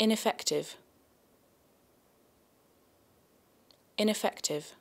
ineffective, ineffective.